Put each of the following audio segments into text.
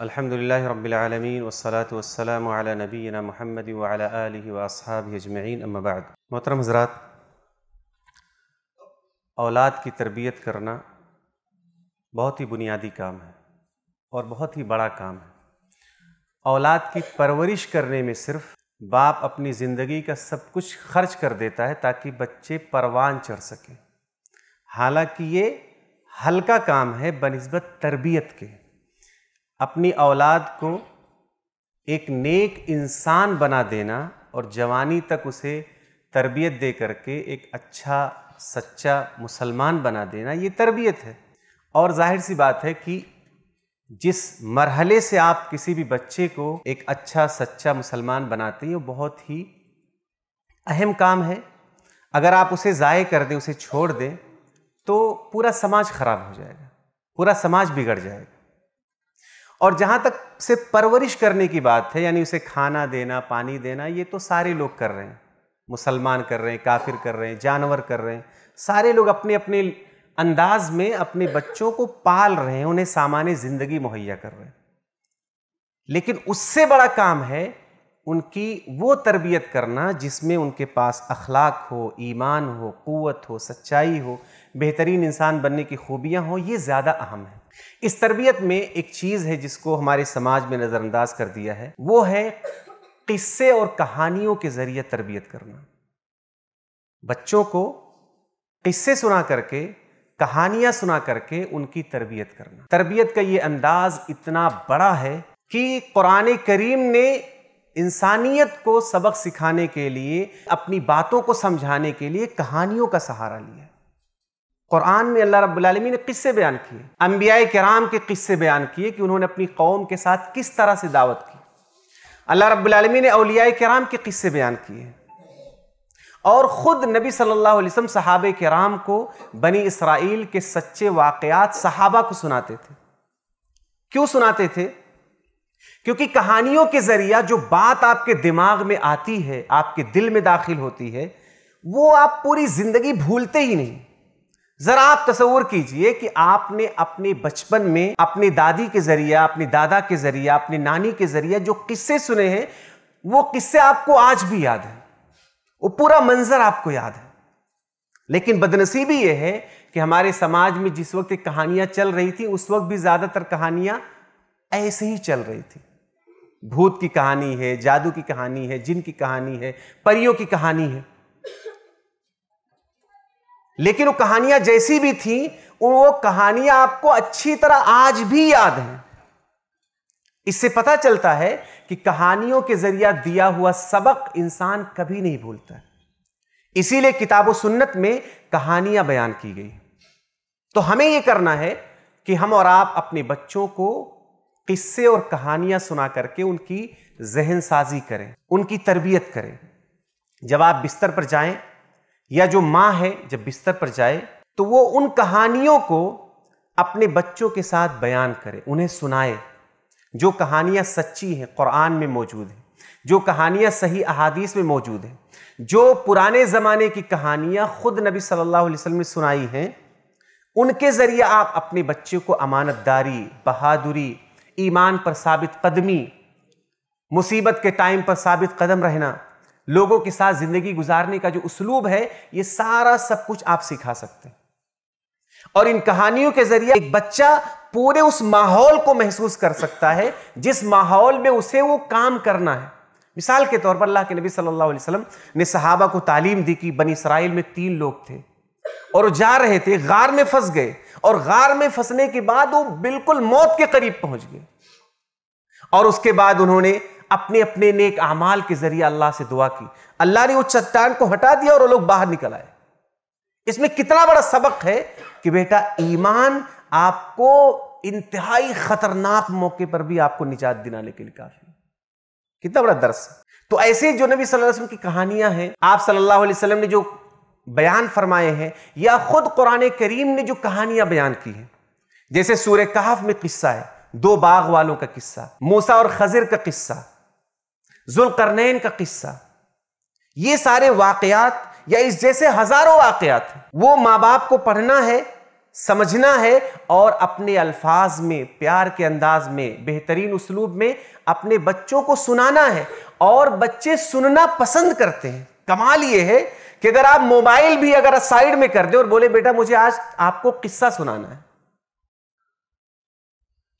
अल्हम्दुलिल्लाहि रब्बिल आलमीन वस्सलातु वस्सलामु अला नबीना मुहम्मद व अला आलिहि व अस्हाबिहि अजमईन अम्मा बाद मोहतरम हजरात औलाद की तरबियत करना बहुत ही बुनियादी काम है और बहुत ही बड़ा काम है औलाद की परवरिश करने में सिर्फ बाप अपनी ज़िंदगी का सब कुछ खर्च कर देता है ताकि बच्चे परवान चढ़ सकें हालांकि ये हल्का काम है बनस्बत तरबियत के अपनी औलाद को एक नेक इंसान बना देना और जवानी तक उसे तरबियत दे करके एक अच्छा सच्चा मुसलमान बना देना ये तरबियत है और जाहिर सी बात है कि जिस मरहले से आप किसी भी बच्चे को एक अच्छा सच्चा मुसलमान बनाते हैं वो बहुत ही अहम काम है अगर आप उसे ज़ाय कर दें उसे छोड़ दें तो पूरा समाज ख़राब हो जाएगा पूरा समाज बिगड़ जाएगा और जहाँ तक से परवरिश करने की बात है यानी उसे खाना देना पानी देना ये तो सारे लोग कर रहे हैं मुसलमान कर रहे हैं काफिर कर रहे हैं जानवर कर रहे हैं सारे लोग अपने अपने अंदाज में अपने बच्चों को पाल रहे हैं उन्हें सामान्य ज़िंदगी मुहैया कर रहे हैं लेकिन उससे बड़ा काम है उनकी वो तरबियत करना जिसमें उनके पास अखलाक हो ईमान हो क़वत हो सच्चाई हो बेहतरीन इंसान बनने की खूबियाँ हों ये ज़्यादा अहम है इस तरबियत में एक चीज़ है जिसको हमारे समाज में नज़रअंदाज कर दिया है वो है किस्से और कहानियों के ज़रिए तरबियत करना बच्चों को किस्से सुना करके कहानियां सुना करके उनकी तरबियत करना तरबियत का ये अंदाज इतना बड़ा है कि कुरान करीम ने इंसानियत को सबक सिखाने के लिए अपनी बातों को समझाने के लिए कहानियों का सहारा लिया कुरान में अल्लाह रब्लमी ने किस्से बयान किए अम्बिया कराम के किस्से बयान किए कि उन्होंने अपनी कौम के साथ किस तरह से दावत की अल्लाह रब्लमी ने अलिया कराम के किस्से बयान किए और ख़ुद नबी सल्लल्लाहु अलैहि वसल्लम सहाब कराम को बनी इसराइल के सच्चे वाक़ात सहाबा को सुनाते थे क्यों सुनाते थे क्योंकि कहानियों के ज़रिया जो बात आपके दिमाग में आती है आपके दिल में दाखिल होती है वो आप पूरी ज़िंदगी भूलते ही नहीं जरा आप तस्वर कीजिए कि आपने अपने बचपन में अपनी दादी के जरिए अपने दादा के ज़रिए अपनी नानी के जरिए जो किस्से सुने हैं वो किस्से आपको आज भी याद है वो पूरा मंजर आपको याद है लेकिन बदनसीबी ये है कि हमारे समाज में जिस वक्त कहानियां चल रही थी उस वक्त भी ज़्यादातर कहानियां ऐसे ही चल रही थी भूत की कहानी है जादू की कहानी है जिन की कहानी है परियों की कहानी है लेकिन वो कहानियां जैसी भी थी वो कहानियां आपको अच्छी तरह आज भी याद हैं इससे पता चलता है कि कहानियों के जरिए दिया हुआ सबक इंसान कभी नहीं भूलता इसीलिए किताब सुन्नत में कहानियां बयान की गई तो हमें यह करना है कि हम और आप अपने बच्चों को किस्से और कहानियां सुना करके उनकी जहन साजी करें उनकी तरबियत करें जब आप बिस्तर पर जाएं या जो माँ है जब बिस्तर पर जाए तो वो उन कहानियों को अपने बच्चों के साथ बयान करे उन्हें सुनाए जो कहानियाँ सच्ची हैं कुरान में मौजूद हैं जो कहानियाँ सही अहादीस में मौजूद हैं जो पुराने ज़माने की कहानियाँ ख़ुद नबी सल्लल्लाहु अलैहि वसल्लम ने सुनाई हैं उनके ज़रिए आप अपने बच्चे को अमानतदारी बहादुरी ईमान पर साबित कदमी मुसीबत के टाइम पर साबित कदम रहना लोगों के साथ जिंदगी गुजारने का जो उसलूब है ये सारा सब कुछ आप सिखा सकते हैं और इन कहानियों के जरिए एक बच्चा पूरे उस माहौल को महसूस कर सकता है जिस माहौल में उसे वो काम करना है मिसाल के तौर पर अल्लाह के नबी सल्लल्लाहु अलैहि वसल्लम ने सहाबा को तालीम दी कि बनी इसराइल में तीन लोग थे और वो जा रहे थे गार में फंस गए और गार में फंसने के बाद वो बिल्कुल मौत के करीब पहुंच गए और उसके बाद उन्होंने अपने अपने नेक अमाल के जरिए अल्लाह से दुआ की अल्लाह ने उस चट्टान को हटा दिया और वो लोग बाहर निकल आए इसमें कितना बड़ा सबक है कि बेटा ईमान आपको इंतहाई खतरनाक मौके पर भी आपको निजात दिलाने के लिए काफी कितना बड़ा दर्श है तो ऐसे जो नबी सल्लल्लाहु अलैहि वसल्लम की कहानियां हैं आप सल्लल्लाहु अलैहि वसल्लम ने जो बयान फरमाए हैं या खुद कुरान करीम ने जो कहानियां बयान की हैं जैसे सूर्य कहफ में किस्सा है दो बाग वालों का किस्सा मूसा और खजिर का किस्सा जुलकरनैन का किस्सा ये सारे वाकयात या इस जैसे हजारों वाकयात वो माँ बाप को पढ़ना है समझना है और अपने अल्फाज में प्यार के अंदाज में बेहतरीन उसलूब में अपने बच्चों को सुनाना है और बच्चे सुनना पसंद करते हैं कमाल ये है कि अगर आप मोबाइल भी अगर साइड में कर दें और बोले बेटा मुझे आज आपको किस्सा सुनाना है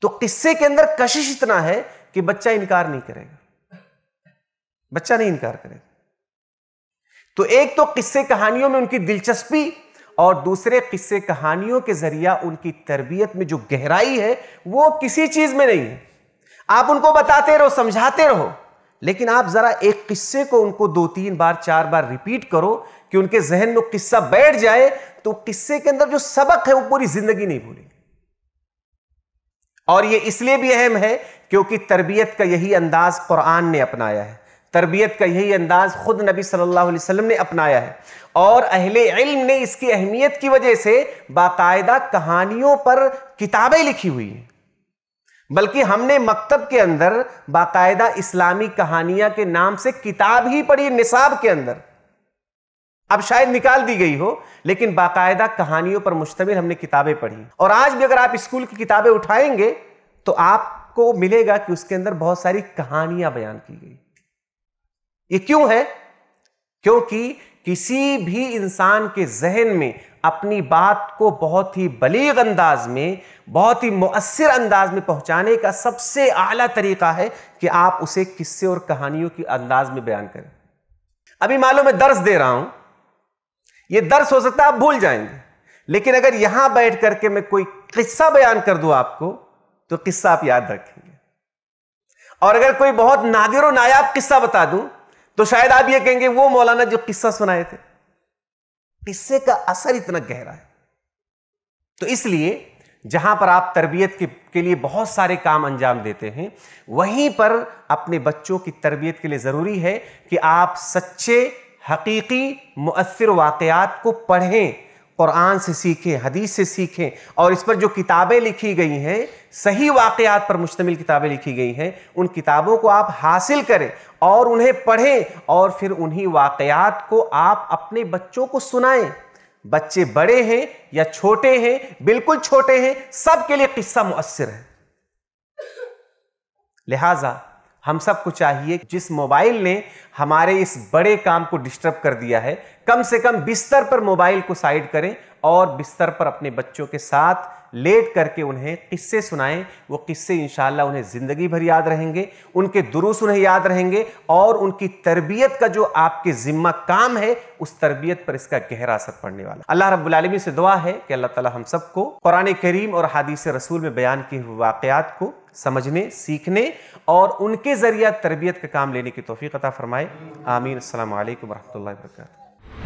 तो किस्से के अंदर कशिश इतना है कि बच्चा इनकार नहीं करेगा बच्चा नहीं इनकार करेगा तो एक तो किस्से कहानियों में उनकी दिलचस्पी और दूसरे किस्से कहानियों के जरिया उनकी तरबियत में जो गहराई है वो किसी चीज में नहीं है आप उनको बताते रहो समझाते रहो लेकिन आप जरा एक किस्से को उनको दो तीन बार चार बार रिपीट करो कि उनके जहन में किस्सा बैठ जाए तो किस्से के अंदर जो सबक है वो पूरी जिंदगी नहीं भूलेंगे और ये इसलिए भी अहम है क्योंकि तरबियत का यही अंदाज कुरान ने अपनाया है तरबियत का यही अंदाज खुद नबी सल्लल्लाहु अलैहि वसल्लम ने अपनाया है और अहले इल्म ने इसकी अहमियत की वजह से बाकायदा कहानियों पर किताबें लिखी हुई हैं बल्कि हमने मकतब के अंदर बाकायदा इस्लामी कहानियां के नाम से किताब ही पढ़ी निसाब के अंदर अब शायद निकाल दी गई हो लेकिन बाकायदा कहानियों पर मुश्तमिल हमने किताबें पढ़ी और आज भी अगर आप स्कूल की किताबें उठाएंगे तो आपको मिलेगा कि उसके अंदर बहुत सारी कहानियां बयान की गई ये क्यों है क्योंकि किसी भी इंसान के जहन में अपनी बात को बहुत ही बलीग अंदाज में बहुत ही मौसर अंदाज में पहुंचाने का सबसे आला तरीका है कि आप उसे किस्से और कहानियों के अंदाज में बयान करें अभी मालूम मैं दर्ज दे रहा हूं ये दर्श हो सकता है आप भूल जाएंगे लेकिन अगर यहां बैठ करके मैं कोई किस्सा बयान कर दूं आपको तो किस्सा आप याद रखेंगे और अगर कोई बहुत नादिर नायाब किस्सा बता दूं तो शायद आप ये कहेंगे वो मौलाना जो किस्सा सुनाए थे किस्से का असर इतना गहरा है तो इसलिए जहां पर आप तरबियत के, के लिए बहुत सारे काम अंजाम देते हैं वहीं पर अपने बच्चों की तरबियत के लिए ज़रूरी है कि आप सच्चे हकीकी मुअसर वाक़ात को पढ़ें क़ुरान से सीखें हदीस से सीखें और इस पर जो किताबें लिखी गई हैं सही वाक़ात पर मुश्तमिल किताबें लिखी गई हैं उन किताबों को आप हासिल करें और उन्हें पढ़ें और फिर उन्हीं वाक़ात को आप अपने बच्चों को सुनाएं बच्चे बड़े हैं या छोटे हैं बिल्कुल छोटे हैं सबके लिए किस्सा मुअसर है लिहाजा हम सबको चाहिए जिस मोबाइल ने हमारे इस बड़े काम को डिस्टर्ब कर दिया है कम से कम बिस्तर पर मोबाइल को साइड करें और बिस्तर पर अपने बच्चों के साथ लेट करके उन्हें किस्से सुनाएं वो किस्से इन उन्हें ज़िंदगी भर याद रहेंगे उनके दुरुस उन्हें याद रहेंगे और उनकी तरबियत का जो आपके ज़िम्मा काम है उस तरबियत पर इसका गहरा असर पड़ने वाला अल्लाह रब्बुल से दुआ है कि अल्लाह ताला हम सबको कुरान करीम और हादीस रसूल में बयान किए हुए वाक़ात को समझने सीखने और उनके ज़रिए तरबियत का काम लेने की तोफ़ी अता फ़रमाए आमीन अल्लाम वरहमल वर्का